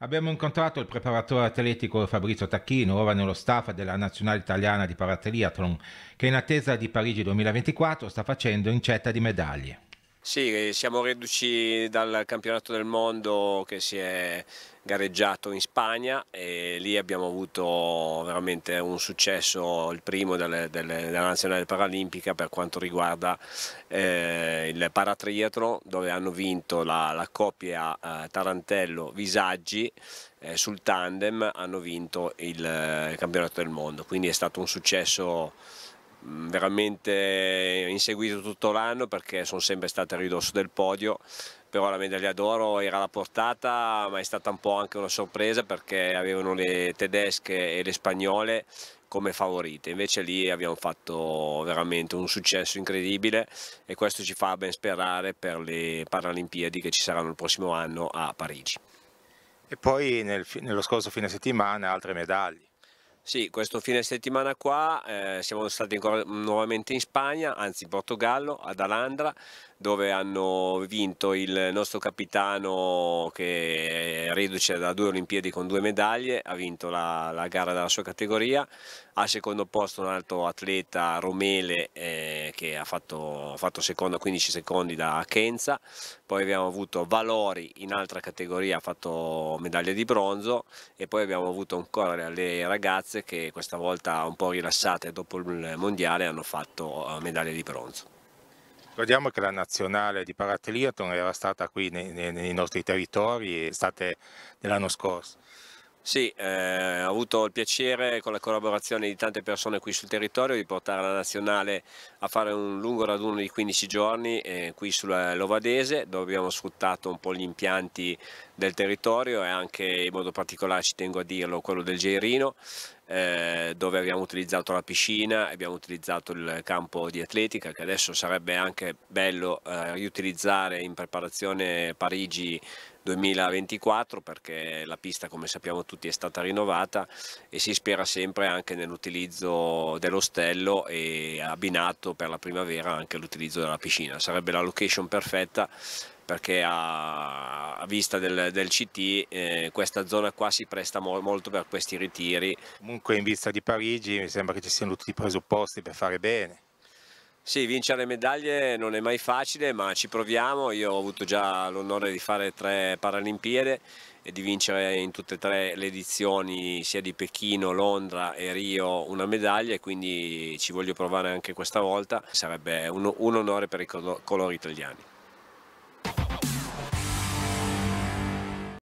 Abbiamo incontrato il preparatore atletico Fabrizio Tacchino, ora nello staff della nazionale italiana di paratriathlon, che in attesa di Parigi 2024 sta facendo incetta di medaglie. Sì, eh, siamo reduci dal campionato del mondo che si è gareggiato in Spagna e lì abbiamo avuto veramente un successo, il primo delle, delle, della nazionale paralimpica per quanto riguarda eh, il paratriatro dove hanno vinto la, la coppia eh, Tarantello-Visaggi eh, sul tandem, hanno vinto il, eh, il campionato del mondo, quindi è stato un successo veramente inseguito tutto l'anno perché sono sempre stato a ridosso del podio, però la medaglia d'oro era alla portata ma è stata un po' anche una sorpresa perché avevano le tedesche e le spagnole come favorite, invece lì abbiamo fatto veramente un successo incredibile e questo ci fa ben sperare per le Paralimpiadi che ci saranno il prossimo anno a Parigi. E poi nel, nello scorso fine settimana altre medaglie. Sì, questo fine settimana qua eh, siamo stati ancora nuovamente in Spagna, anzi in Portogallo, ad Alandra, dove hanno vinto il nostro capitano che è reduce da due Olimpiadi con due medaglie, ha vinto la, la gara della sua categoria, al secondo posto un altro atleta Romele eh, che ha fatto, ha fatto secondo a 15 secondi da Kenza, poi abbiamo avuto Valori in altra categoria, ha fatto medaglia di bronzo e poi abbiamo avuto ancora le ragazze ragazze che questa volta un po' rilassate dopo il mondiale hanno fatto eh, medaglia di bronzo. Ricordiamo che la nazionale di Paratriathlon era stata qui nei, nei, nei nostri territori, estate dell'anno scorso. Sì, eh, ho avuto il piacere con la collaborazione di tante persone qui sul territorio di portare la Nazionale a fare un lungo raduno di 15 giorni eh, qui sull'Ovadese dove abbiamo sfruttato un po' gli impianti del territorio e anche in modo particolare ci tengo a dirlo quello del Geirino eh, dove abbiamo utilizzato la piscina, abbiamo utilizzato il campo di atletica che adesso sarebbe anche bello eh, riutilizzare in preparazione Parigi 2024 perché la pista come sappiamo tutti è stata rinnovata e si spera sempre anche nell'utilizzo dell'ostello e abbinato per la primavera anche l'utilizzo della piscina. Sarebbe la location perfetta perché a, vista del, del CT eh, questa zona qua si presta mo molto per questi ritiri. Comunque in vista di Parigi mi sembra che ci siano tutti i presupposti per fare bene. Sì, vincere medaglie non è mai facile, ma ci proviamo. Io ho avuto già l'onore di fare tre Paralimpiade e di vincere in tutte e tre le edizioni, sia di Pechino, Londra e Rio, una medaglia e quindi ci voglio provare anche questa volta. Sarebbe un, un onore per i colori italiani.